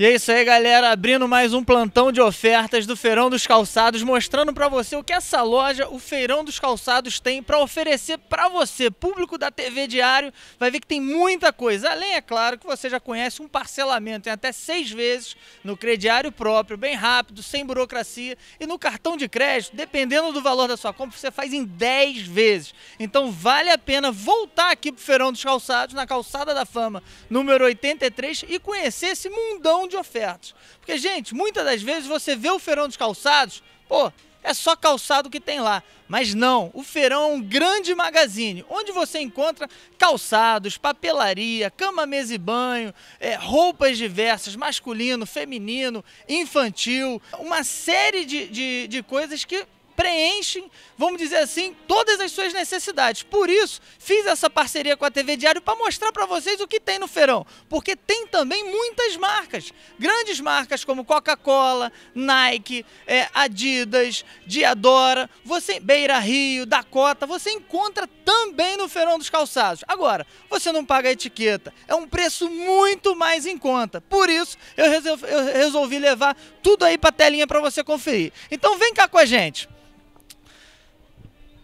E é isso aí, galera, abrindo mais um plantão de ofertas do Feirão dos Calçados, mostrando para você o que essa loja, o Feirão dos Calçados tem para oferecer para você, público da TV Diário, vai ver que tem muita coisa. Além, é claro, que você já conhece um parcelamento em até seis vezes no crediário próprio, bem rápido, sem burocracia, e no cartão de crédito, dependendo do valor da sua compra, você faz em dez vezes. Então vale a pena voltar aqui pro Feirão dos Calçados, na Calçada da Fama, número 83, e conhecer esse mundão de ofertas. Porque, gente, muitas das vezes você vê o feirão dos calçados, pô, é só calçado que tem lá. Mas não, o Feirão é um grande magazine, onde você encontra calçados, papelaria, cama, mesa e banho, é, roupas diversas, masculino, feminino, infantil, uma série de, de, de coisas que preenchem, vamos dizer assim, todas as suas necessidades. Por isso, fiz essa parceria com a TV Diário para mostrar para vocês o que tem no feirão, porque tem também muitas marcas, grandes marcas como Coca-Cola, Nike, é, Adidas, Diadora, você Beira Rio, Dakota, você encontra também no feirão dos calçados. Agora, você não paga a etiqueta, é um preço muito mais em conta. Por isso, eu resolvi, eu resolvi levar tudo aí para a telinha para você conferir. Então vem cá com a gente.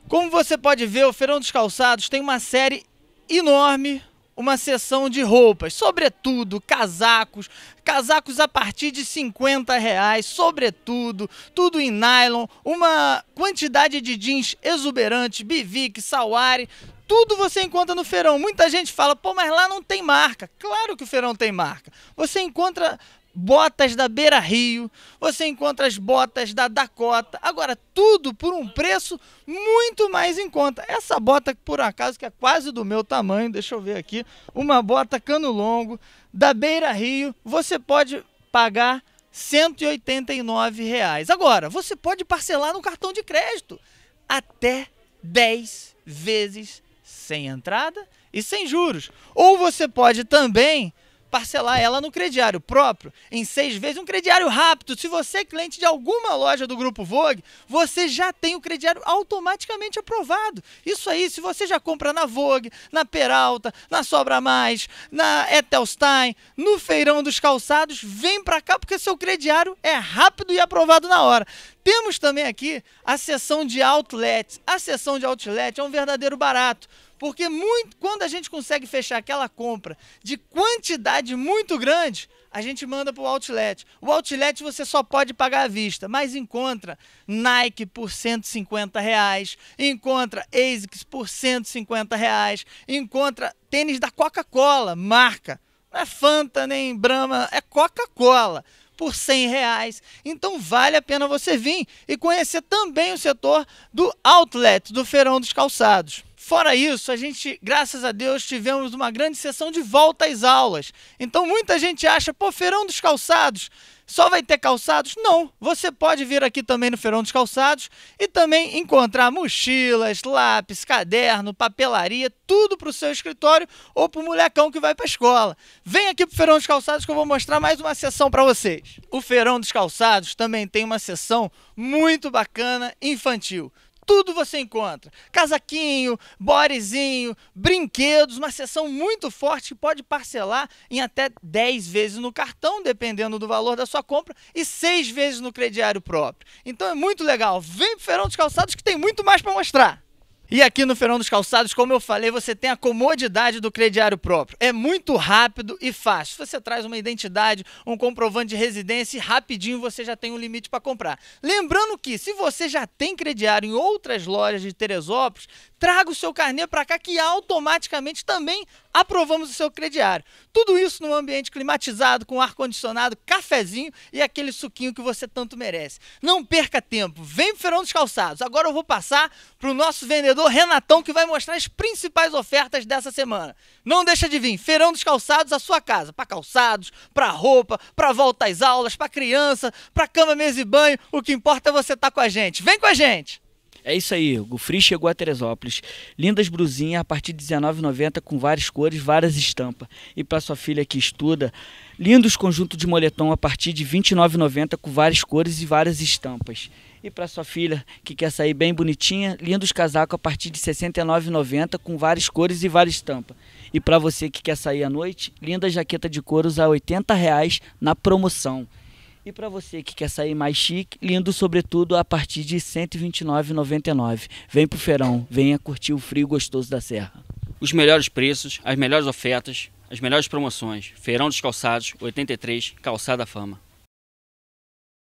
Como você pode ver, o Feirão dos Calçados tem uma série enorme, uma seção de roupas, sobretudo casacos, casacos a partir de 50 reais, sobretudo, tudo em nylon, uma quantidade de jeans exuberante, Bivic, Sawari, tudo você encontra no feirão. Muita gente fala, pô, mas lá não tem marca. Claro que o feirão tem marca. Você encontra botas da Beira Rio, você encontra as botas da Dakota. Agora, tudo por um preço muito mais em conta. Essa bota, por acaso, que é quase do meu tamanho, deixa eu ver aqui, uma bota cano longo da Beira Rio, você pode pagar R$ 189. Reais. Agora, você pode parcelar no cartão de crédito até 10 vezes sem entrada e sem juros. Ou você pode também parcelar ela no crediário próprio, em seis vezes, um crediário rápido. Se você é cliente de alguma loja do Grupo Vogue, você já tem o crediário automaticamente aprovado. Isso aí, se você já compra na Vogue, na Peralta, na Sobra Mais, na Etelstein, no Feirão dos Calçados, vem para cá porque seu crediário é rápido e aprovado na hora. Temos também aqui a seção de outlets. A seção de outlet é um verdadeiro barato, porque muito, quando a gente consegue fechar aquela compra de quantidade muito grande, a gente manda para o outlet. O outlet você só pode pagar à vista, mas encontra Nike por 150 reais, encontra ASICS por 150 reais, encontra tênis da Coca-Cola, marca. Não é Fanta nem Brahma, é Coca-Cola por 100 reais. Então vale a pena você vir e conhecer também o setor do outlet, do feirão dos calçados. Fora isso, a gente, graças a Deus, tivemos uma grande sessão de volta às aulas. Então muita gente acha, pô, feirão dos calçados, só vai ter calçados? Não, você pode vir aqui também no Feirão dos Calçados e também encontrar mochilas, lápis, caderno, papelaria, tudo para o seu escritório ou para o molecão que vai para a escola. Vem aqui para o Feirão dos Calçados que eu vou mostrar mais uma sessão para vocês. O Feirão dos Calçados também tem uma sessão muito bacana infantil tudo você encontra. Casaquinho, borezinho, brinquedos, uma sessão muito forte que pode parcelar em até 10 vezes no cartão, dependendo do valor da sua compra, e 6 vezes no crediário próprio. Então é muito legal. Vem pro Feirão dos Calçados que tem muito mais para mostrar. E aqui no Feirão dos Calçados, como eu falei, você tem a comodidade do crediário próprio. É muito rápido e fácil. Você traz uma identidade, um comprovante de residência e rapidinho você já tem um limite para comprar. Lembrando que se você já tem crediário em outras lojas de Teresópolis, traga o seu carnê para cá que automaticamente também aprovamos o seu crediário. Tudo isso num ambiente climatizado, com ar-condicionado, cafezinho e aquele suquinho que você tanto merece. Não perca tempo, vem pro Feirão dos Calçados. Agora eu vou passar pro nosso vendedor Renatão que vai mostrar as principais ofertas dessa semana. Não deixa de vir, Feirão dos Calçados a sua casa, para calçados, para roupa, para volta às aulas, para criança, para cama, mesa e banho, o que importa é você estar tá com a gente. Vem com a gente. É isso aí, o Gufri chegou a Teresópolis. Lindas brusinhas a partir de R$19,90 com várias cores, várias estampas. E para sua filha que estuda, lindos conjuntos de moletom a partir de R$29,90 com várias cores e várias estampas. E para sua filha que quer sair bem bonitinha, lindos casacos a partir de R$69,90 69,90 com várias cores e várias estampas. E para você que quer sair à noite, linda jaqueta de couros a R$ 80 reais na promoção. E para você que quer sair mais chique, lindo sobretudo a partir de R$ 129,99. Vem pro feirão, venha curtir o frio gostoso da serra. Os melhores preços, as melhores ofertas, as melhores promoções. Feirão dos Calçados, 83, Calçada Fama.